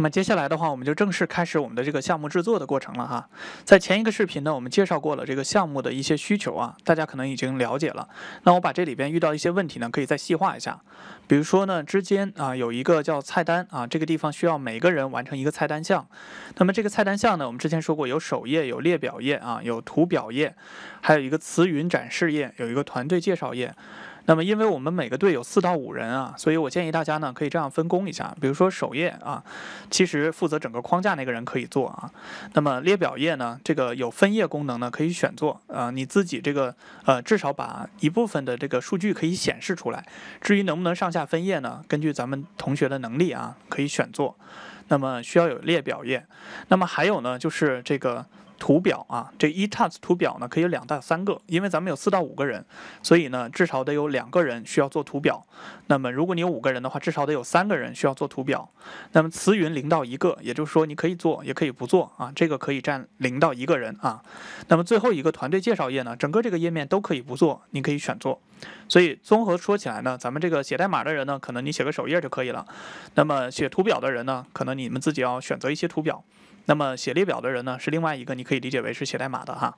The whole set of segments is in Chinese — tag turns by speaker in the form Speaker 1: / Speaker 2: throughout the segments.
Speaker 1: 那么接下来的话，我们就正式开始我们的这个项目制作的过程了哈。在前一个视频呢，我们介绍过了这个项目的一些需求啊，大家可能已经了解了。那我把这里边遇到一些问题呢，可以再细化一下。比如说呢，之间啊有一个叫菜单啊，这个地方需要每个人完成一个菜单项。那么这个菜单项呢，我们之前说过有首页、有列表页啊、有图表页，还有一个词云展示页，有一个团队介绍页。那么，因为我们每个队有四到五人啊，所以我建议大家呢，可以这样分工一下。比如说首页啊，其实负责整个框架那个人可以做啊。那么列表页呢，这个有分页功能呢，可以选做啊。你自己这个呃，至少把一部分的这个数据可以显示出来。至于能不能上下分页呢，根据咱们同学的能力啊，可以选做。那么需要有列表页。那么还有呢，就是这个。图表啊，这一 t o a c h s 图表呢可以有两到三个，因为咱们有四到五个人，所以呢至少得有两个人需要做图表。那么如果你有五个人的话，至少得有三个人需要做图表。那么词云零到一个，也就是说你可以做也可以不做啊，这个可以占零到一个人啊。那么最后一个团队介绍页呢，整个这个页面都可以不做，你可以选做。所以综合说起来呢，咱们这个写代码的人呢，可能你写个首页就可以了。那么写图表的人呢，可能你们自己要选择一些图表。那么写列表的人呢，是另外一个，你可以理解为是写代码的哈。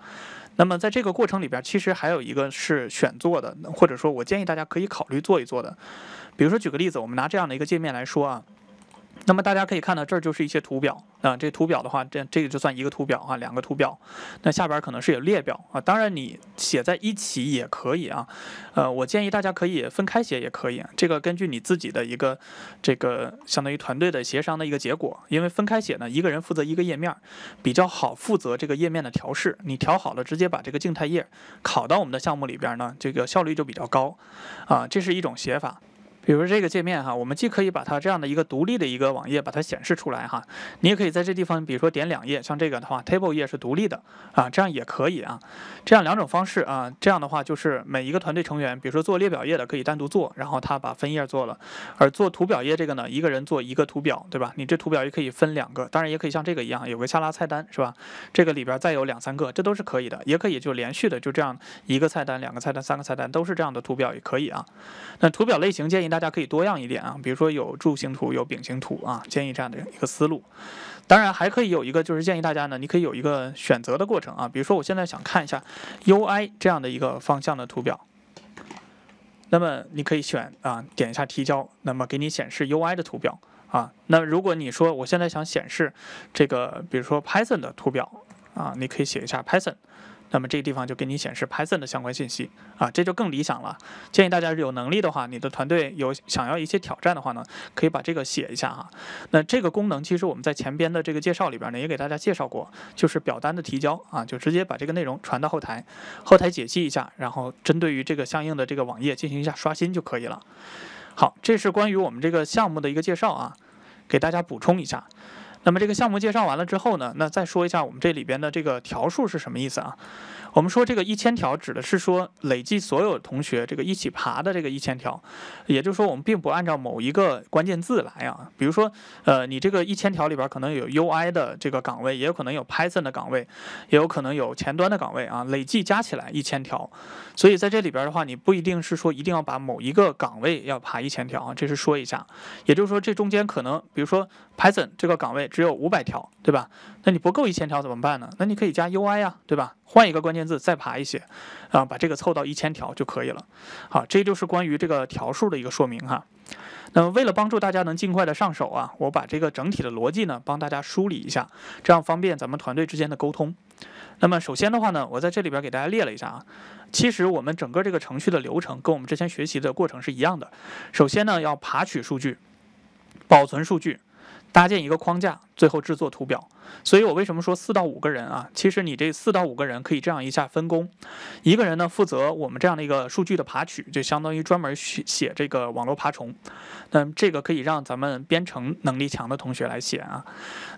Speaker 1: 那么在这个过程里边，其实还有一个是选做的，或者说我建议大家可以考虑做一做的。比如说举个例子，我们拿这样的一个界面来说啊。那么大家可以看到，这就是一些图表啊。这图表的话，这这个就算一个图表啊，两个图表。那下边可能是有列表啊。当然，你写在一起也可以啊。呃，我建议大家可以分开写也可以，这个根据你自己的一个这个相当于团队的协商的一个结果。因为分开写呢，一个人负责一个页面，比较好负责这个页面的调试。你调好了，直接把这个静态页拷到我们的项目里边呢，这个效率就比较高啊。这是一种写法。比如这个界面哈，我们既可以把它这样的一个独立的一个网页把它显示出来哈，你也可以在这地方，比如说点两页，像这个的话，table 页是独立的啊，这样也可以啊，这样两种方式啊，这样的话就是每一个团队成员，比如说做列表页的可以单独做，然后他把分页做了，而做图表页这个呢，一个人做一个图表，对吧？你这图表也可以分两个，当然也可以像这个一样有个下拉菜单是吧？这个里边再有两三个，这都是可以的，也可以就连续的就这样一个菜单、两个菜单、三个菜单都是这样的图表也可以啊。那图表类型建议。大家可以多样一点啊，比如说有柱形图，有饼形图啊，建议这样的一个思路。当然还可以有一个，就是建议大家呢，你可以有一个选择的过程啊。比如说我现在想看一下 UI 这样的一个方向的图表，那么你可以选啊，点一下提交，那么给你显示 UI 的图表啊。那如果你说我现在想显示这个，比如说 Python 的图表啊，你可以写一下 Python。那么这个地方就给你显示 Python 的相关信息啊，这就更理想了。建议大家有能力的话，你的团队有想要一些挑战的话呢，可以把这个写一下哈。那这个功能其实我们在前边的这个介绍里边呢，也给大家介绍过，就是表单的提交啊，就直接把这个内容传到后台，后台解析一下，然后针对于这个相应的这个网页进行一下刷新就可以了。好，这是关于我们这个项目的一个介绍啊，给大家补充一下。那么这个项目介绍完了之后呢，那再说一下我们这里边的这个条数是什么意思啊？我们说这个一千条指的是说累计所有同学这个一起爬的这个一千条，也就是说我们并不按照某一个关键字来啊，比如说，呃，你这个一千条里边可能有 UI 的这个岗位，也有可能有 Python 的岗位，也有可能有前端的岗位啊，累计加起来一千条，所以在这里边的话，你不一定是说一定要把某一个岗位要爬一千条啊，这是说一下，也就是说这中间可能比如说 Python 这个岗位只有五百条，对吧？那你不够一千条怎么办呢？那你可以加 UI 呀，对吧？换一个关键字再爬一些啊，把这个凑到一千条就可以了。好，这就是关于这个条数的一个说明哈。那么为了帮助大家能尽快的上手啊，我把这个整体的逻辑呢帮大家梳理一下，这样方便咱们团队之间的沟通。那么首先的话呢，我在这里边给大家列了一下啊。其实我们整个这个程序的流程跟我们之前学习的过程是一样的。首先呢，要爬取数据，保存数据。搭建一个框架，最后制作图表。所以我为什么说四到五个人啊？其实你这四到五个人可以这样一下分工：一个人呢负责我们这样的一个数据的爬取，就相当于专门写这个网络爬虫。那这个可以让咱们编程能力强的同学来写啊。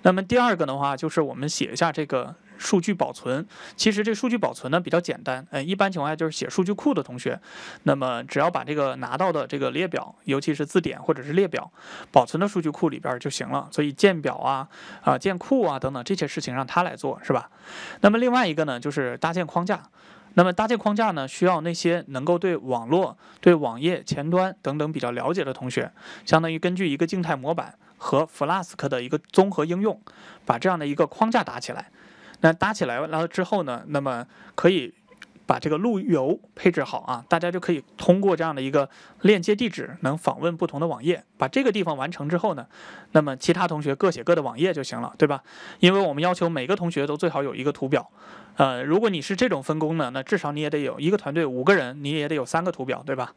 Speaker 1: 那么第二个的话，就是我们写一下这个。数据保存，其实这数据保存呢比较简单，呃，一般情况下就是写数据库的同学，那么只要把这个拿到的这个列表，尤其是字典或者是列表，保存到数据库里边就行了。所以建表啊、啊建库啊等等这些事情让他来做，是吧？那么另外一个呢就是搭建框架，那么搭建框架呢需要那些能够对网络、对网页前端等等比较了解的同学，相当于根据一个静态模板和 Flask 的一个综合应用，把这样的一个框架打起来。那搭起来完了之后呢，那么可以把这个路由配置好啊，大家就可以通过这样的一个链接地址能访问不同的网页。把这个地方完成之后呢，那么其他同学各写各的网页就行了，对吧？因为我们要求每个同学都最好有一个图表。呃，如果你是这种分工呢，那至少你也得有一个团队五个人，你也得有三个图表，对吧？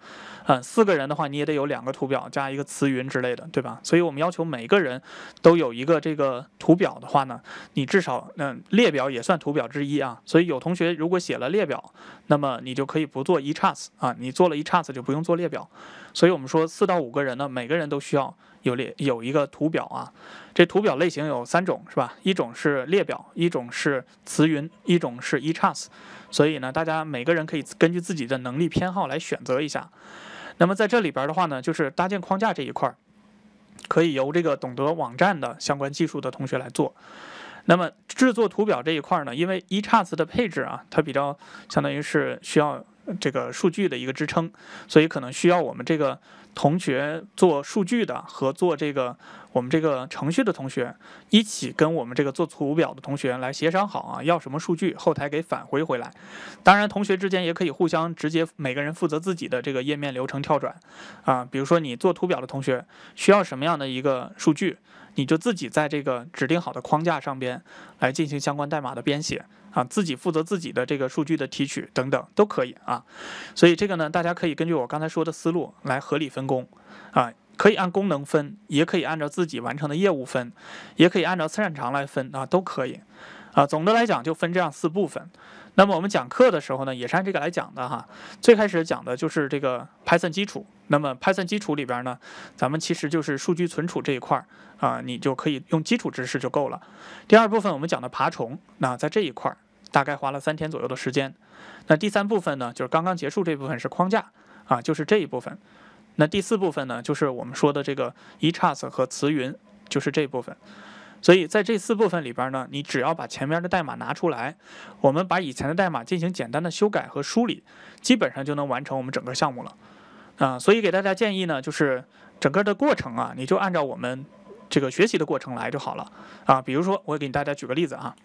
Speaker 1: 嗯，四个人的话，你也得有两个图表加一个词云之类的，对吧？所以我们要求每个人都有一个这个图表的话呢，你至少嗯，列表也算图表之一啊。所以有同学如果写了列表，那么你就可以不做一 charts 啊，你做了一 charts 就不用做列表。所以我们说四到五个人呢，每个人都需要。有列有一个图表啊，这图表类型有三种是吧？一种是列表，一种是词云，一种是 ECharts。所以呢，大家每个人可以根据自己的能力偏好来选择一下。那么在这里边的话呢，就是搭建框架这一块，可以由这个懂得网站的相关技术的同学来做。那么制作图表这一块呢，因为 ECharts 的配置啊，它比较相当于是需要。这个数据的一个支撑，所以可能需要我们这个同学做数据的和做这个我们这个程序的同学一起跟我们这个做图表的同学来协商好啊，要什么数据后台给返回回来。当然，同学之间也可以互相直接，每个人负责自己的这个页面流程跳转啊。比如说，你做图表的同学需要什么样的一个数据，你就自己在这个指定好的框架上边来进行相关代码的编写。啊，自己负责自己的这个数据的提取等等都可以啊，所以这个呢，大家可以根据我刚才说的思路来合理分工啊，可以按功能分，也可以按照自己完成的业务分，也可以按照生产长来分啊，都可以啊。总的来讲就分这样四部分。那么我们讲课的时候呢，也是按这个来讲的哈。最开始讲的就是这个 Python 基础，那么 Python 基础里边呢，咱们其实就是数据存储这一块儿啊，你就可以用基础知识就够了。第二部分我们讲的爬虫，那在这一块儿。大概花了三天左右的时间，那第三部分呢，就是刚刚结束这部分是框架啊，就是这一部分。那第四部分呢，就是我们说的这个 e c h a t 和词云，就是这部分。所以在这四部分里边呢，你只要把前面的代码拿出来，我们把以前的代码进行简单的修改和梳理，基本上就能完成我们整个项目了啊。所以给大家建议呢，就是整个的过程啊，你就按照我们这个学习的过程来就好了啊。比如说，我给大家举个例子啊。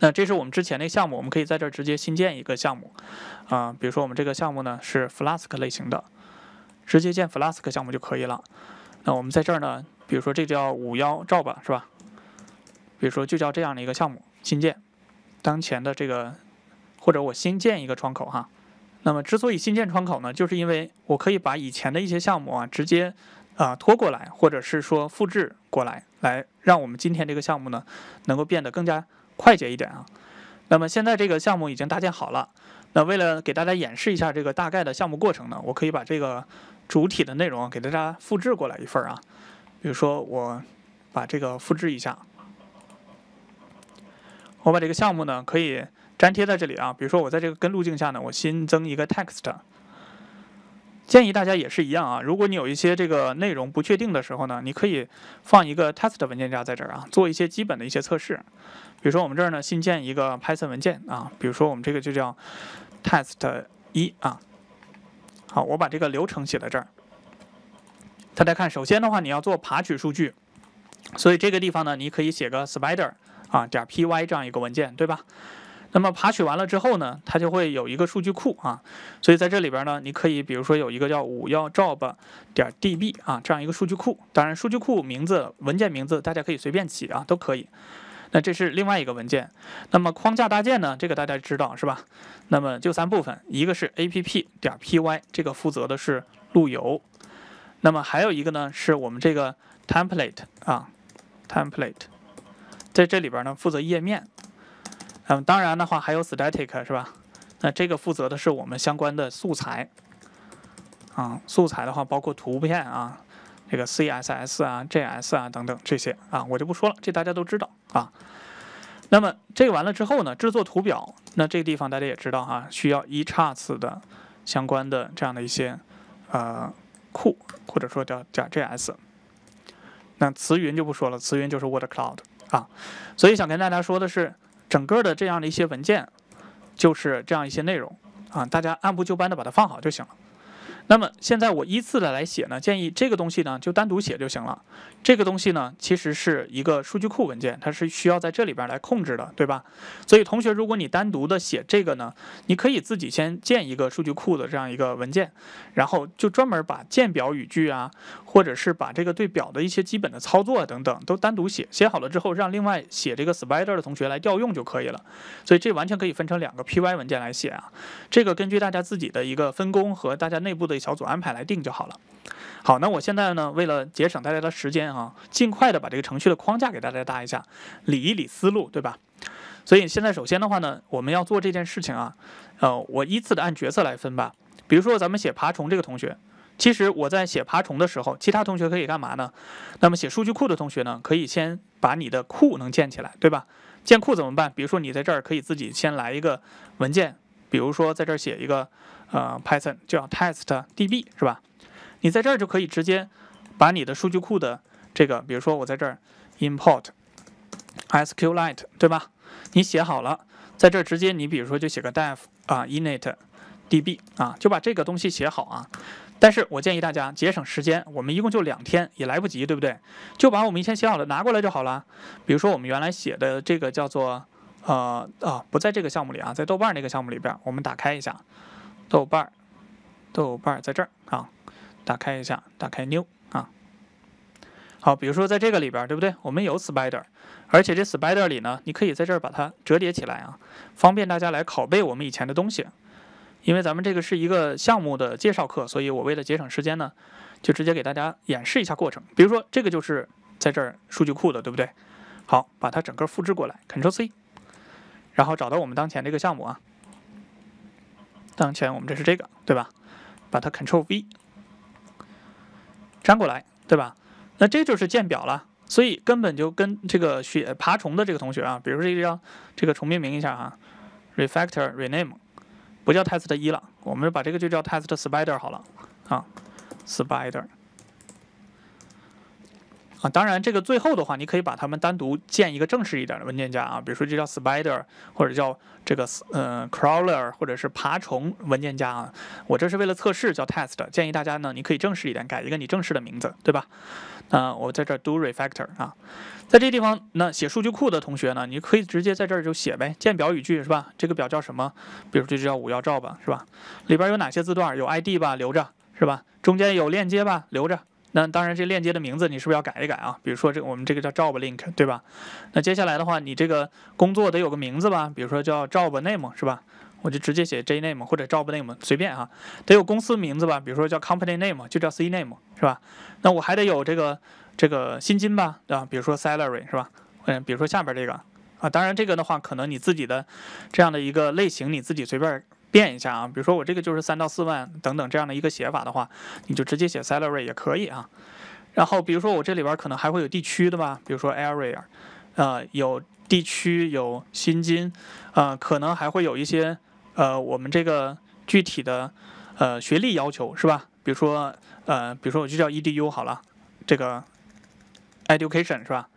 Speaker 1: 那这是我们之前的项目，我们可以在这儿直接新建一个项目，啊，比如说我们这个项目呢是 Flask 类型的，直接建 Flask 项目就可以了。那我们在这儿呢，比如说这叫五幺 o 吧，是吧？比如说就叫这样的一个项目，新建。当前的这个，或者我新建一个窗口哈。那么之所以新建窗口呢，就是因为我可以把以前的一些项目啊，直接啊拖过来，或者是说复制过来，来让我们今天这个项目呢，能够变得更加。快捷一点啊，那么现在这个项目已经搭建好了。那为了给大家演示一下这个大概的项目过程呢，我可以把这个主体的内容给大家复制过来一份啊。比如说我把这个复制一下，我把这个项目呢可以粘贴在这里啊。比如说我在这个根路径下呢，我新增一个 text。建议大家也是一样啊，如果你有一些这个内容不确定的时候呢，你可以放一个 test 文件夹在这儿啊，做一些基本的一些测试。比如说我们这儿呢新建一个 Python 文件啊，比如说我们这个就叫 test 一啊。好，我把这个流程写在这儿。大家看，首先的话你要做爬取数据，所以这个地方呢你可以写个 spider 啊点 .py 这样一个文件，对吧？那么爬取完了之后呢，它就会有一个数据库啊，所以在这里边呢，你可以比如说有一个叫五幺 job. 点 db 啊这样一个数据库，当然数据库名字、文件名字大家可以随便起啊，都可以。那这是另外一个文件。那么框架搭建呢，这个大家知道是吧？那么就三部分，一个是 app. 点 py 这个负责的是路由，那么还有一个呢是我们这个 template 啊，template 在这里边呢负责页面。嗯，当然的话，还有 static 是吧？那这个负责的是我们相关的素材，啊，素材的话包括图片啊，这个 CSS 啊、JS 啊等等这些啊，我就不说了，这大家都知道啊。那么这个完了之后呢，制作图表，那这个地方大家也知道哈，需要 ECharts 的相关的这样的一些呃库，或者说叫叫 JS。那词云就不说了，词云就是 Word Cloud 啊。所以想跟大家说的是。整个的这样的一些文件，就是这样一些内容，啊，大家按部就班的把它放好就行了。那么现在我依次的来写呢，建议这个东西呢就单独写就行了。这个东西呢其实是一个数据库文件，它是需要在这里边来控制的，对吧？所以同学，如果你单独的写这个呢，你可以自己先建一个数据库的这样一个文件，然后就专门把建表语句啊，或者是把这个对表的一些基本的操作等等都单独写，写好了之后让另外写这个 spider 的同学来调用就可以了。所以这完全可以分成两个 py 文件来写啊。这个根据大家自己的一个分工和大家内部的。小组安排来定就好了。好，那我现在呢，为了节省大家的时间啊，尽快的把这个程序的框架给大家搭一下，理一理思路，对吧？所以现在首先的话呢，我们要做这件事情啊，呃，我依次的按角色来分吧。比如说咱们写爬虫这个同学，其实我在写爬虫的时候，其他同学可以干嘛呢？那么写数据库的同学呢，可以先把你的库能建起来，对吧？建库怎么办？比如说你在这儿可以自己先来一个文件，比如说在这儿写一个。呃，Python 叫 test DB 是吧？你在这儿就可以直接把你的数据库的这个，比如说我在这儿 import SQLite，对吧？你写好了，在这儿直接你比如说就写个 def 啊，init DB 啊，就把这个东西写好啊。但是我建议大家节省时间，我们一共就两天，也来不及，对不对？就把我们以前写好的拿过来就好了。比如说我们原来写的这个叫做呃啊，不在这个项目里啊，在豆瓣那个项目里边，我们打开一下。豆瓣儿，豆瓣儿在这儿啊，打开一下，打开 New 啊。好，比如说在这个里边，对不对？我们有 Spider，而且这 Spider 里呢，你可以在这儿把它折叠起来啊，方便大家来拷贝我们以前的东西。因为咱们这个是一个项目的介绍课，所以我为了节省时间呢，就直接给大家演示一下过程。比如说这个就是在这儿数据库的，对不对？好，把它整个复制过来，Ctrl+C，然后找到我们当前这个项目啊。当前我们这是这个对吧？把它 Control V 粘过来对吧？那这就是建表了，所以根本就跟这个学爬虫的这个同学啊，比如说这个叫这个重命名一下啊 r e f a c t o r Rename，不叫 Test 一了，我们把这个就叫 Test Spider 好了啊，Spider。啊，当然，这个最后的话，你可以把它们单独建一个正式一点的文件夹啊，比如说就叫 spider 或者叫这个嗯 crawler 或者是爬虫文件夹啊。我这是为了测试叫 test，建议大家呢，你可以正式一点改一个你正式的名字，对吧？那我在这儿 do refactor 啊，在这地方，那写数据库的同学呢，你可以直接在这儿就写呗，建表语句是吧？这个表叫什么？比如这就叫五幺兆吧，是吧？里边有哪些字段？有 ID 吧，留着是吧？中间有链接吧，留着。那当然，这链接的名字你是不是要改一改啊？比如说这我们这个叫 job link，对吧？那接下来的话，你这个工作得有个名字吧？比如说叫 job name，是吧？我就直接写 j name 或者 job name，随便哈。得有公司名字吧？比如说叫 company name，就叫 c name，是吧？那我还得有这个这个薪金吧？对吧？比如说 salary，是吧？嗯，比如说下边这个啊，当然这个的话，可能你自己的这样的一个类型，你自己随便。变一下啊，比如说我这个就是三到四万等等这样的一个写法的话，你就直接写 salary 也可以啊。然后比如说我这里边可能还会有地区的吧，比如说 area，呃，有地区有薪金，呃，可能还会有一些呃我们这个具体的呃学历要求是吧？比如说呃，比如说我就叫 E D U 好了，这个 education 是吧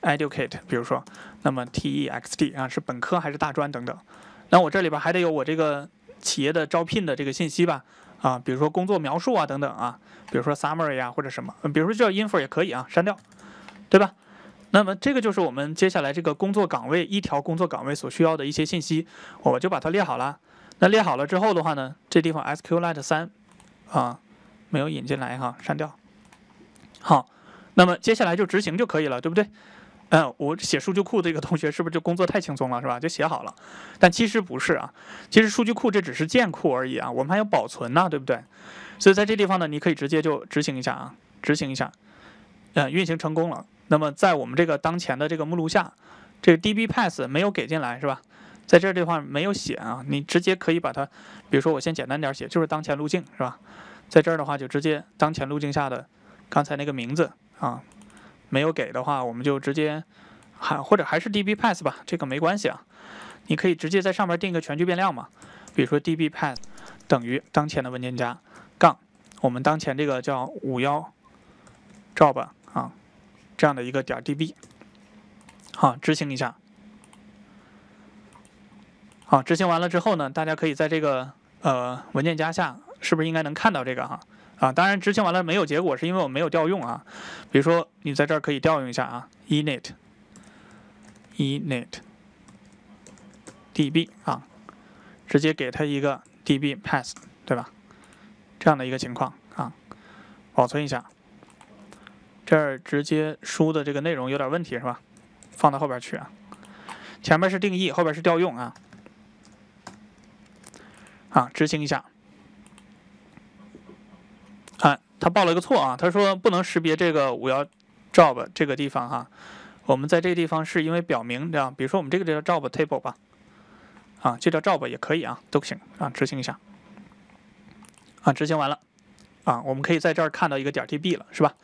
Speaker 1: ？educate，比如说那么 T E X t 啊是本科还是大专等等，那我这里边还得有我这个。企业的招聘的这个信息吧，啊，比如说工作描述啊等等啊，比如说 summary 啊或者什么，比如说叫 info 也可以啊，删掉，对吧？那么这个就是我们接下来这个工作岗位一条工作岗位所需要的一些信息，我就把它列好了。那列好了之后的话呢，这地方 SQLite 三啊没有引进来哈，删掉。好，那么接下来就执行就可以了，对不对？嗯，我写数据库这个同学是不是就工作太轻松了，是吧？就写好了，但其实不是啊。其实数据库这只是建库而已啊，我们还要保存呢，对不对？所以在这地方呢，你可以直接就执行一下啊，执行一下，嗯，运行成功了。那么在我们这个当前的这个目录下，这个 db p a s s 没有给进来是吧？在这地方没有写啊，你直接可以把它，比如说我先简单点写，就是当前路径是吧？在这儿的话就直接当前路径下的刚才那个名字啊。没有给的话，我们就直接还或者还是 db p a s s 吧，这个没关系啊。你可以直接在上面定个全局变量嘛，比如说 db p a s s 等于当前的文件夹杠，我们当前这个叫五幺 job 啊这样的一个点 db 好执行一下。好，执行完了之后呢，大家可以在这个呃文件夹下是不是应该能看到这个哈？啊，当然执行完了没有结果，是因为我没有调用啊。比如说，你在这儿可以调用一下啊，init，init，db 啊，直接给它一个 db p a s s 对吧？这样的一个情况啊，保存一下。这儿直接输的这个内容有点问题，是吧？放到后边去啊，前面是定义，后边是调用啊。啊，执行一下。他报了个错啊，他说不能识别这个五幺 job 这个地方哈，我们在这个地方是因为表明这样，比如说我们这个叫 job table 吧，啊，就叫 job 也可以啊，都行啊，执行一下，啊，执行完了，啊，我们可以在这儿看到一个点 tb 了，是吧？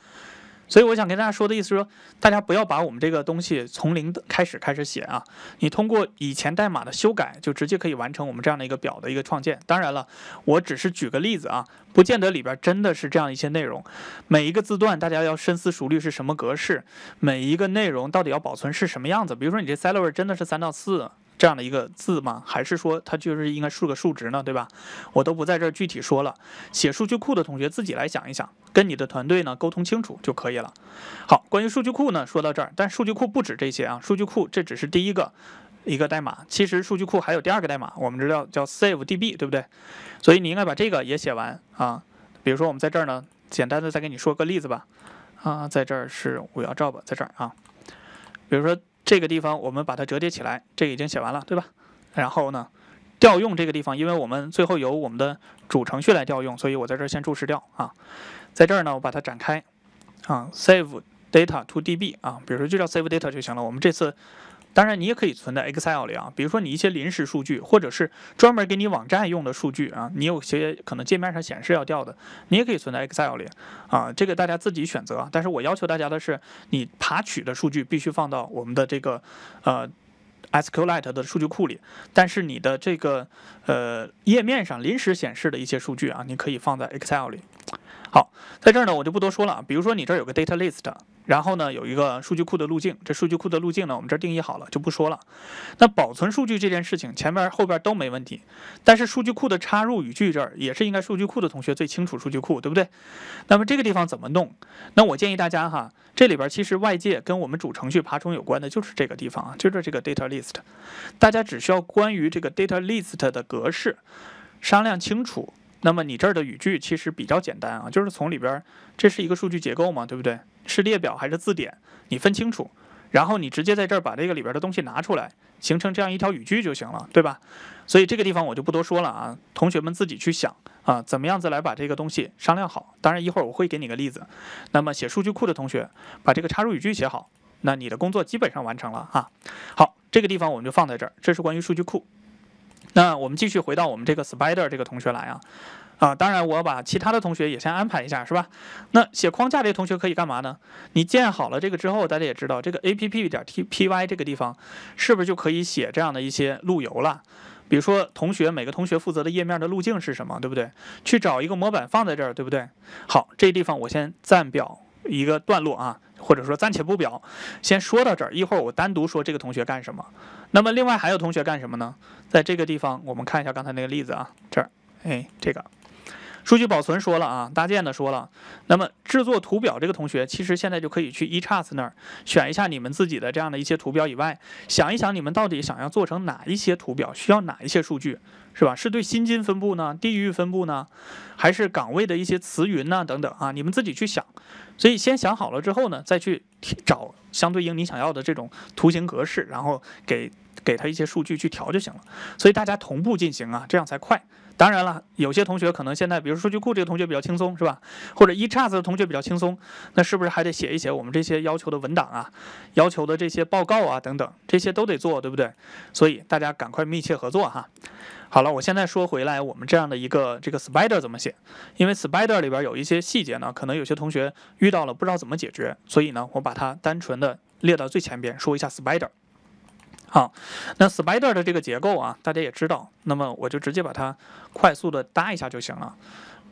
Speaker 1: 所以我想跟大家说的意思是说，大家不要把我们这个东西从零开始开始写啊，你通过以前代码的修改，就直接可以完成我们这样的一个表的一个创建。当然了，我只是举个例子啊，不见得里边真的是这样一些内容。每一个字段大家要深思熟虑是什么格式，每一个内容到底要保存是什么样子。比如说你这 salary 真的是三到四。这样的一个字吗？还是说它就是应该是个数值呢？对吧？我都不在这儿具体说了，写数据库的同学自己来想一想，跟你的团队呢沟通清楚就可以了。好，关于数据库呢，说到这儿，但数据库不止这些啊，数据库这只是第一个一个代码，其实数据库还有第二个代码，我们知道叫 save db，对不对？所以你应该把这个也写完啊。比如说我们在这儿呢，简单的再给你说个例子吧，啊，在这儿是五幺兆吧，在这儿啊，比如说。这个地方我们把它折叠起来，这已经写完了，对吧？然后呢，调用这个地方，因为我们最后由我们的主程序来调用，所以我在这儿先注释掉啊。在这儿呢，我把它展开啊，save data to DB 啊，比如说就叫 save data 就行了。我们这次。当然，你也可以存在 Excel 里啊，比如说你一些临时数据，或者是专门给你网站用的数据啊，你有些可能界面上显示要调的，你也可以存在 Excel 里啊。这个大家自己选择。但是我要求大家的是，你爬取的数据必须放到我们的这个呃 SQLite 的数据库里，但是你的这个呃页面上临时显示的一些数据啊，你可以放在 Excel 里。好，在这儿呢，我就不多说了。比如说你这儿有个 Data List。然后呢，有一个数据库的路径，这数据库的路径呢，我们这儿定义好了就不说了。那保存数据这件事情，前面后边都没问题，但是数据库的插入语句这儿也是应该数据库的同学最清楚数据库，对不对？那么这个地方怎么弄？那我建议大家哈，这里边其实外界跟我们主程序爬虫有关的就是这个地方，啊，就是这个 data list。大家只需要关于这个 data list 的格式商量清楚，那么你这儿的语句其实比较简单啊，就是从里边这是一个数据结构嘛，对不对？是列表还是字典，你分清楚，然后你直接在这儿把这个里边的东西拿出来，形成这样一条语句就行了，对吧？所以这个地方我就不多说了啊，同学们自己去想啊，怎么样子来把这个东西商量好。当然一会儿我会给你个例子。那么写数据库的同学把这个插入语句写好，那你的工作基本上完成了哈。好，这个地方我们就放在这儿，这是关于数据库。那我们继续回到我们这个 spider 这个同学来啊，啊，当然我把其他的同学也先安排一下，是吧？那写框架的同学可以干嘛呢？你建好了这个之后，大家也知道这个 app 点 t py 这个地方，是不是就可以写这样的一些路由了？比如说同学每个同学负责的页面的路径是什么，对不对？去找一个模板放在这儿，对不对？好，这地方我先暂表一个段落啊，或者说暂且不表，先说到这儿。一会儿我单独说这个同学干什么。那么，另外还有同学干什么呢？在这个地方，我们看一下刚才那个例子啊，这儿，哎，这个数据保存说了啊，搭建的说了。那么，制作图表这个同学，其实现在就可以去 e c h a s 那儿选一下你们自己的这样的一些图表以外，想一想你们到底想要做成哪一些图表，需要哪一些数据，是吧？是对薪金分布呢，地域分布呢，还是岗位的一些词云呐等等啊？你们自己去想。所以先想好了之后呢，再去找相对应你想要的这种图形格式，然后给。给他一些数据去调就行了，所以大家同步进行啊，这样才快。当然了，有些同学可能现在，比如数据库这个同学比较轻松，是吧？或者一叉子的同学比较轻松，那是不是还得写一写我们这些要求的文档啊？要求的这些报告啊，等等，这些都得做，对不对？所以大家赶快密切合作哈。好了，我现在说回来，我们这样的一个这个 spider 怎么写？因为 spider 里边有一些细节呢，可能有些同学遇到了不知道怎么解决，所以呢，我把它单纯的列到最前边说一下 spider。好，那 spider 的这个结构啊，大家也知道，那么我就直接把它快速的搭一下就行了。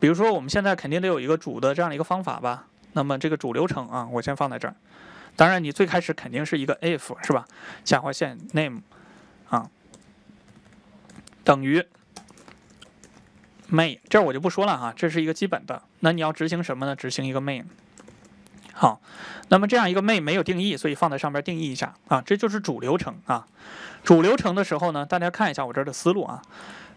Speaker 1: 比如说，我们现在肯定得有一个主的这样的一个方法吧，那么这个主流程啊，我先放在这儿。当然，你最开始肯定是一个 if 是吧？下划线 name 啊等于 may，这儿我就不说了哈，这是一个基本的。那你要执行什么呢？执行一个 m a i n 好，那么这样一个 main 没有定义，所以放在上边定义一下啊，这就是主流程啊。主流程的时候呢，大家看一下我这儿的思路啊。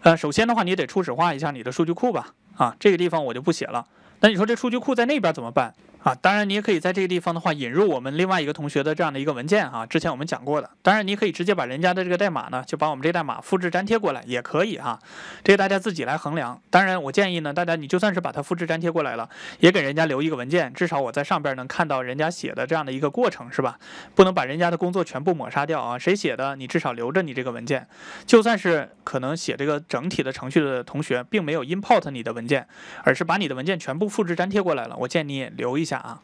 Speaker 1: 呃，首先的话，你得初始化一下你的数据库吧啊，这个地方我就不写了。那你说这数据库在那边怎么办？啊，当然你也可以在这个地方的话引入我们另外一个同学的这样的一个文件哈，之前我们讲过的。当然你可以直接把人家的这个代码呢，就把我们这代码复制粘贴过来也可以哈，这个大家自己来衡量。当然我建议呢，大家你就算是把它复制粘贴过来了，也给人家留一个文件，至少我在上边能看到人家写的这样的一个过程是吧？不能把人家的工作全部抹杀掉啊，谁写的你至少留着你这个文件，就算是可能写这个整体的程序的同学并没有 import 你的文件，而是把你的文件全部复制粘贴过来了，我建议你留一下。啊，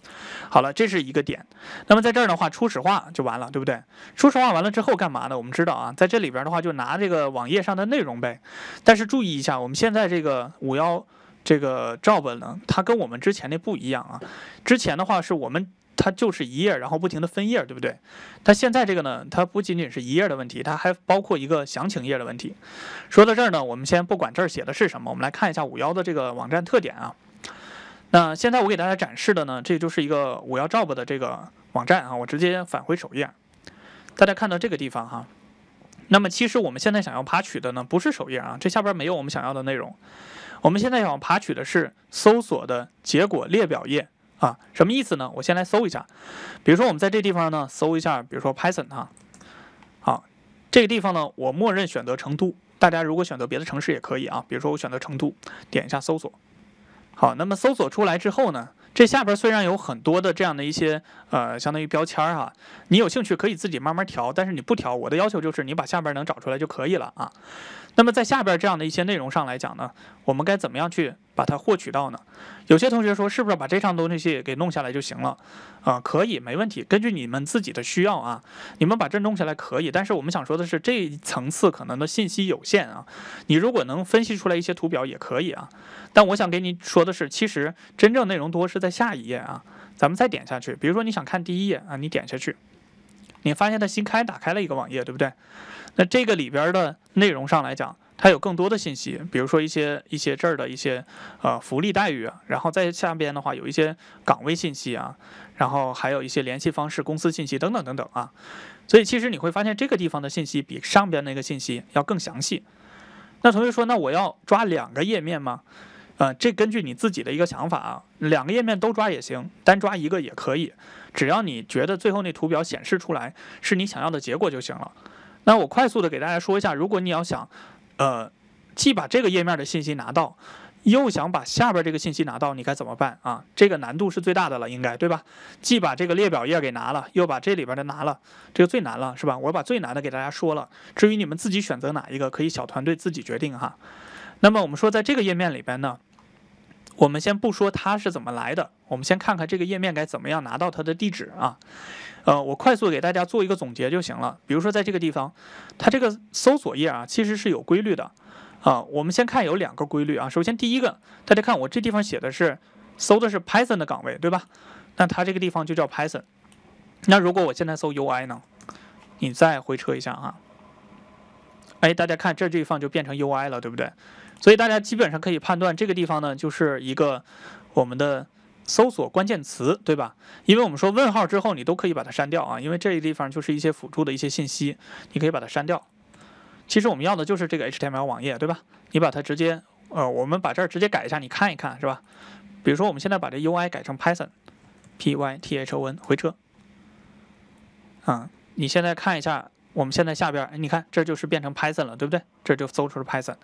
Speaker 1: 好了，这是一个点。那么在这儿的话，初始化就完了，对不对？初始化完了之后干嘛呢？我们知道啊，在这里边的话，就拿这个网页上的内容呗。但是注意一下，我们现在这个五幺这个 job 呢，它跟我们之前的不一样啊。之前的话是我们它就是一页，然后不停的分页，对不对？它现在这个呢，它不仅仅是一页的问题，它还包括一个详情页的问题。说到这儿呢，我们先不管这儿写的是什么，我们来看一下五幺的这个网站特点啊。那现在我给大家展示的呢，这就是一个五幺 job 的这个网站啊。我直接返回首页，大家看到这个地方哈。那么其实我们现在想要爬取的呢，不是首页啊，这下边没有我们想要的内容。我们现在想爬取的是搜索的结果列表页啊。什么意思呢？我先来搜一下，比如说我们在这地方呢搜一下，比如说 Python 哈。好，这个地方呢，我默认选择成都，大家如果选择别的城市也可以啊。比如说我选择成都，点一下搜索。好，那么搜索出来之后呢？这下边虽然有很多的这样的一些呃，相当于标签儿哈，你有兴趣可以自己慢慢调，但是你不调，我的要求就是你把下边能找出来就可以了啊。那么在下边这样的一些内容上来讲呢，我们该怎么样去把它获取到呢？有些同学说，是不是把这上头那些给弄下来就行了？啊，可以，没问题。根据你们自己的需要啊，你们把这弄下来可以。但是我们想说的是，这一层次可能的信息有限啊。你如果能分析出来一些图表也可以啊。但我想给你说的是，其实真正内容多是在下一页啊。咱们再点下去，比如说你想看第一页啊，你点下去。你发现它新开打开了一个网页，对不对？那这个里边的内容上来讲，它有更多的信息，比如说一些一些这儿的一些呃福利待遇，然后在下边的话有一些岗位信息啊，然后还有一些联系方式、公司信息等等等等啊。所以其实你会发现这个地方的信息比上边那个信息要更详细。那同学说，那我要抓两个页面吗？呃，这根据你自己的一个想法啊，两个页面都抓也行，单抓一个也可以。只要你觉得最后那图表显示出来是你想要的结果就行了。那我快速的给大家说一下，如果你要想，呃，既把这个页面的信息拿到，又想把下边这个信息拿到，你该怎么办啊？这个难度是最大的了，应该对吧？既把这个列表页给拿了，又把这里边的拿了，这个最难了，是吧？我把最难的给大家说了，至于你们自己选择哪一个，可以小团队自己决定哈。那么我们说，在这个页面里边呢？我们先不说它是怎么来的，我们先看看这个页面该怎么样拿到它的地址啊。呃，我快速给大家做一个总结就行了。比如说，在这个地方，它这个搜索页啊，其实是有规律的啊。我们先看有两个规律啊。首先，第一个，大家看我这地方写的是搜的是 Python 的岗位，对吧？那它这个地方就叫 Python。那如果我现在搜 UI 呢？你再回车一下啊。哎，大家看这地方就变成 UI 了，对不对？所以大家基本上可以判断这个地方呢，就是一个我们的搜索关键词，对吧？因为我们说问号之后你都可以把它删掉啊，因为这个地方就是一些辅助的一些信息，你可以把它删掉。其实我们要的就是这个 HTML 网页，对吧？你把它直接，呃，我们把这儿直接改一下，你看一看，是吧？比如说我们现在把这 UI 改成 Python，P Y T H O N 回车，啊，你现在看一下。我们现在下边，哎，你看，这就是变成 Python 了，对不对？这就搜出了 Python，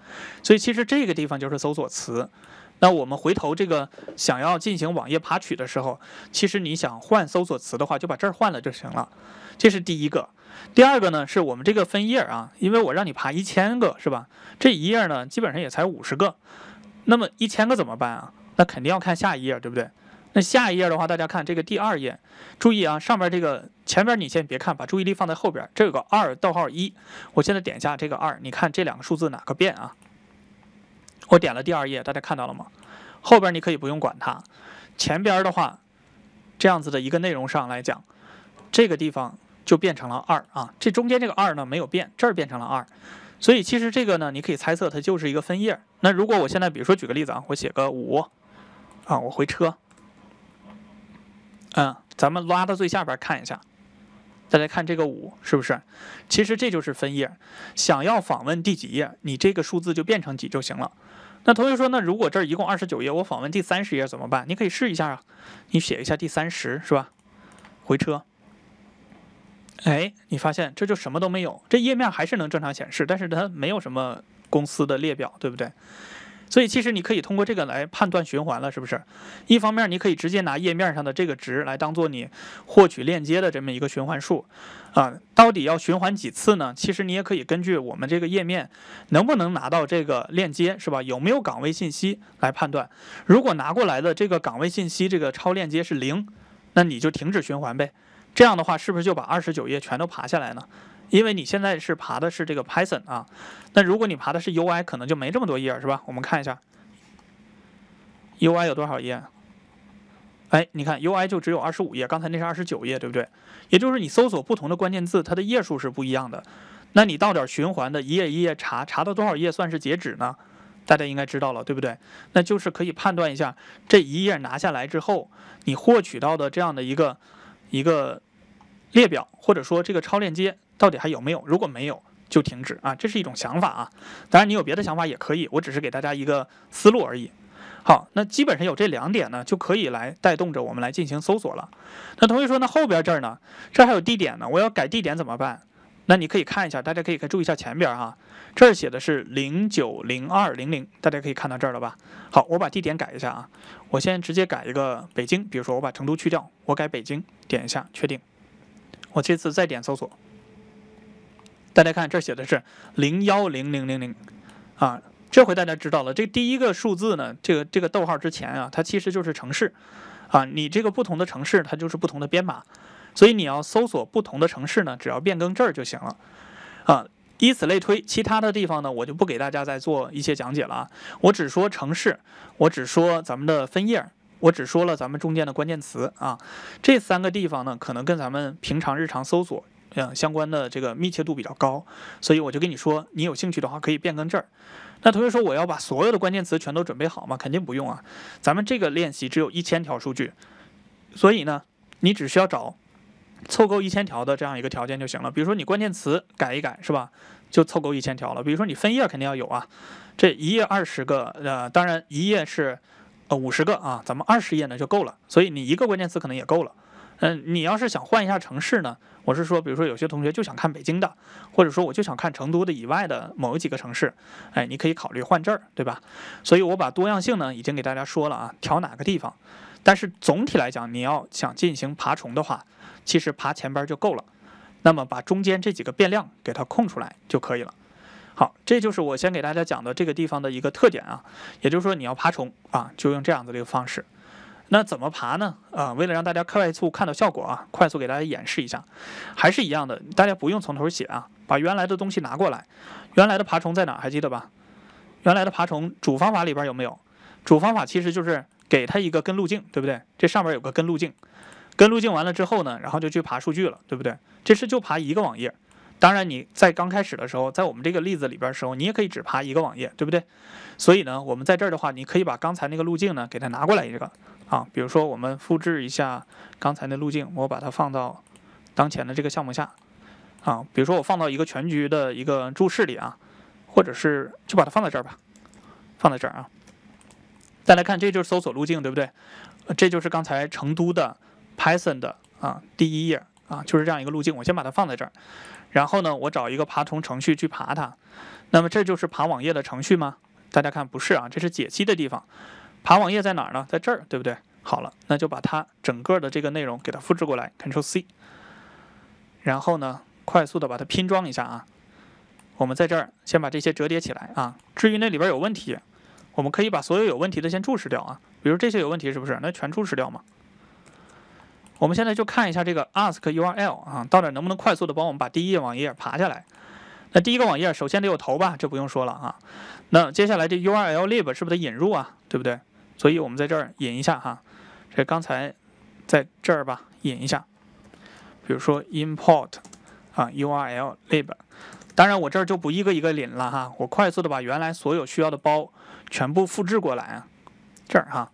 Speaker 1: 所以其实这个地方就是搜索词。那我们回头这个想要进行网页爬取的时候，其实你想换搜索词的话，就把这儿换了就行了。这是第一个。第二个呢，是我们这个分页啊，因为我让你爬一千个，是吧？这一页呢，基本上也才五十个。那么一千个怎么办啊？那肯定要看下一页，对不对？那下一页的话，大家看这个第二页，注意啊，上边这个前边你先别看，把注意力放在后边。这有个二逗号一，我现在点一下这个二，你看这两个数字哪个变啊？我点了第二页，大家看到了吗？后边你可以不用管它，前边的话，这样子的一个内容上来讲，这个地方就变成了二啊，这中间这个二呢没有变，这儿变成了二，所以其实这个呢，你可以猜测它就是一个分页。那如果我现在比如说举个例子啊，我写个五啊，我回车。嗯，咱们拉到最下边看一下，大家看这个五是不是？其实这就是分页。想要访问第几页，你这个数字就变成几就行了。那同学说，那如果这一共二十九页，我访问第三十页怎么办？你可以试一下啊，你写一下第三十是吧？回车。哎，你发现这就什么都没有，这页面还是能正常显示，但是它没有什么公司的列表，对不对？所以其实你可以通过这个来判断循环了，是不是？一方面你可以直接拿页面上的这个值来当做你获取链接的这么一个循环数，啊，到底要循环几次呢？其实你也可以根据我们这个页面能不能拿到这个链接，是吧？有没有岗位信息来判断。如果拿过来的这个岗位信息这个超链接是零，那你就停止循环呗。这样的话是不是就把二十九页全都爬下来呢？因为你现在是爬的是这个 Python 啊，那如果你爬的是 UI，可能就没这么多页是吧？我们看一下，UI 有多少页？哎，你看 UI 就只有二十五页，刚才那是二十九页，对不对？也就是你搜索不同的关键字，它的页数是不一样的。那你到点循环的一页一页查，查到多少页算是截止呢？大家应该知道了，对不对？那就是可以判断一下这一页拿下来之后，你获取到的这样的一个一个列表，或者说这个超链接。到底还有没有？如果没有，就停止啊！这是一种想法啊。当然，你有别的想法也可以，我只是给大家一个思路而已。好，那基本上有这两点呢，就可以来带动着我们来进行搜索了。那同学说，那后边这儿呢？这还有地点呢？我要改地点怎么办？那你可以看一下，大家可以注意一下前边啊，这儿写的是零九零二零零，大家可以看到这儿了吧？好，我把地点改一下啊，我先直接改一个北京，比如说我把成都去掉，我改北京，点一下确定，我这次再点搜索。大家看，这写的是零幺零零零零，啊，这回大家知道了，这第一个数字呢，这个这个逗号之前啊，它其实就是城市，啊，你这个不同的城市，它就是不同的编码，所以你要搜索不同的城市呢，只要变更这儿就行了，啊，以此类推，其他的地方呢，我就不给大家再做一些讲解了啊，我只说城市，我只说咱们的分页，我只说了咱们中间的关键词啊，这三个地方呢，可能跟咱们平常日常搜索。嗯，相关的这个密切度比较高，所以我就跟你说，你有兴趣的话可以变更这儿。那同学说我要把所有的关键词全都准备好吗？肯定不用啊，咱们这个练习只有一千条数据，所以呢，你只需要找凑够一千条的这样一个条件就行了。比如说你关键词改一改是吧，就凑够一千条了。比如说你分页肯定要有啊，这一页二十个，呃，当然一页是呃五十个啊，咱们二十页呢就够了，所以你一个关键词可能也够了。嗯，你要是想换一下城市呢？我是说，比如说有些同学就想看北京的，或者说我就想看成都的以外的某几个城市，哎，你可以考虑换这儿，对吧？所以我把多样性呢已经给大家说了啊，调哪个地方。但是总体来讲，你要想进行爬虫的话，其实爬前边就够了，那么把中间这几个变量给它空出来就可以了。好，这就是我先给大家讲的这个地方的一个特点啊，也就是说你要爬虫啊，就用这样子的一个方式。那怎么爬呢？啊，为了让大家快速看到效果啊，快速给大家演示一下，还是一样的，大家不用从头写啊，把原来的东西拿过来，原来的爬虫在哪还记得吧？原来的爬虫主方法里边有没有？主方法其实就是给它一个根路径，对不对？这上边有个根路径，根路径完了之后呢，然后就去爬数据了，对不对？这是就爬一个网页，当然你在刚开始的时候，在我们这个例子里边的时候，你也可以只爬一个网页，对不对？所以呢，我们在这儿的话，你可以把刚才那个路径呢，给它拿过来一个。啊，比如说我们复制一下刚才那路径，我把它放到当前的这个项目下。啊，比如说我放到一个全局的一个注释里啊，或者是就把它放在这儿吧，放在这儿啊。再来看，这就是搜索路径，对不对？这就是刚才成都的 Python 的啊第一页啊，就是这样一个路径。我先把它放在这儿，然后呢，我找一个爬虫程序去爬它。那么这就是爬网页的程序吗？大家看，不是啊，这是解析的地方。爬网页在哪儿呢？在这儿，对不对？好了，那就把它整个的这个内容给它复制过来 c t r l C。然后呢，快速的把它拼装一下啊。我们在这儿先把这些折叠起来啊。至于那里边有问题，我们可以把所有有问题的先注释掉啊。比如这些有问题是不是？那全注释掉嘛。我们现在就看一下这个 Ask URL 啊，到底能不能快速的帮我们把第一页网页爬下来？那第一个网页首先得有头吧，这不用说了啊。那接下来这 URL l i s 是不是得引入啊？对不对？所以我们在这儿引一下哈，这刚才在这儿吧，引一下，比如说 import 啊，url lib，当然我这儿就不一个一个引了哈，我快速的把原来所有需要的包全部复制过来啊，这儿哈，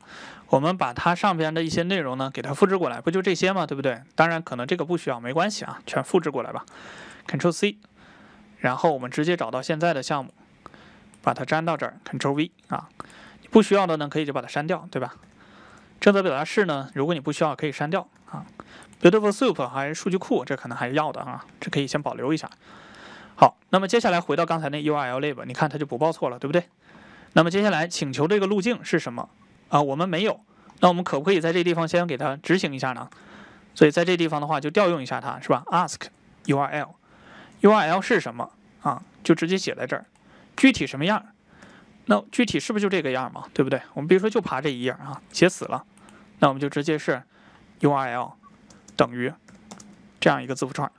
Speaker 1: 我们把它上边的一些内容呢给它复制过来，不就这些嘛，对不对？当然可能这个不需要，没关系啊，全复制过来吧 c t r l C，然后我们直接找到现在的项目，把它粘到这儿 c t r l V 啊。不需要的呢，可以就把它删掉，对吧？正则表达式呢，如果你不需要，可以删掉啊。Beautiful Soup 还是数据库，这可能还是要的啊，这可以先保留一下。好，那么接下来回到刚才那 URL 类吧，你看它就不报错了，对不对？那么接下来请求这个路径是什么啊？我们没有，那我们可不可以在这地方先给它执行一下呢？所以在这地方的话，就调用一下它是吧？Ask URL URL 是什么啊？就直接写在这儿，具体什么样？那具体是不是就这个样嘛？对不对？我们比如说就爬这一页啊，写死了，那我们就直接是 U R L 等于这样一个字符串。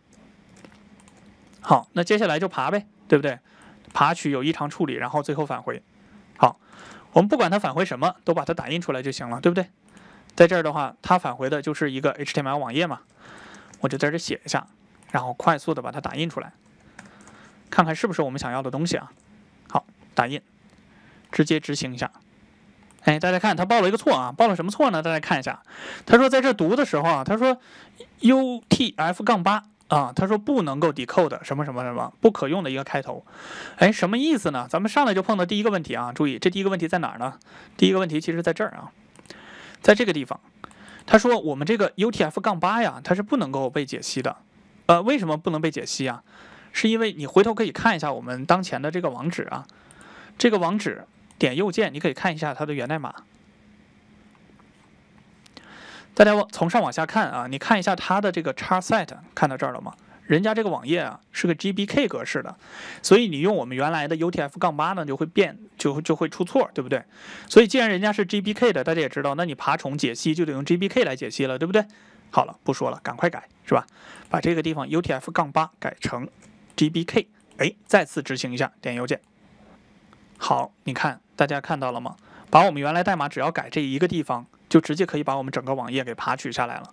Speaker 1: 好，那接下来就爬呗，对不对？爬取有异常处理，然后最后返回。好，我们不管它返回什么都把它打印出来就行了，对不对？在这儿的话，它返回的就是一个 H T M L 网页嘛，我就在这写一下，然后快速的把它打印出来，看看是不是我们想要的东西啊？好，打印。直接执行一下，哎，大家看，他报了一个错啊，报了什么错呢？大家看一下，他说在这读的时候啊，他说 UTF-8 啊，他说不能够抵扣的什么什么什么不可用的一个开头，哎，什么意思呢？咱们上来就碰到第一个问题啊，注意这第一个问题在哪儿呢？第一个问题其实在这儿啊，在这个地方，他说我们这个 UTF-8 呀，它是不能够被解析的，呃，为什么不能被解析啊？是因为你回头可以看一下我们当前的这个网址啊，这个网址。点右键，你可以看一下它的源代码。大家往从上往下看啊，你看一下它的这个 charset，看到这儿了吗？人家这个网页啊是个 GBK 格式的，所以你用我们原来的 UTF-8 呢就会变，就就会出错，对不对？所以既然人家是 GBK 的，大家也知道，那你爬虫解析就得用 GBK 来解析了，对不对？好了，不说了，赶快改是吧？把这个地方 UTF-8 改成 GBK，哎，再次执行一下，点右键。好，你看，大家看到了吗？把我们原来代码只要改这一个地方，就直接可以把我们整个网页给爬取下来了。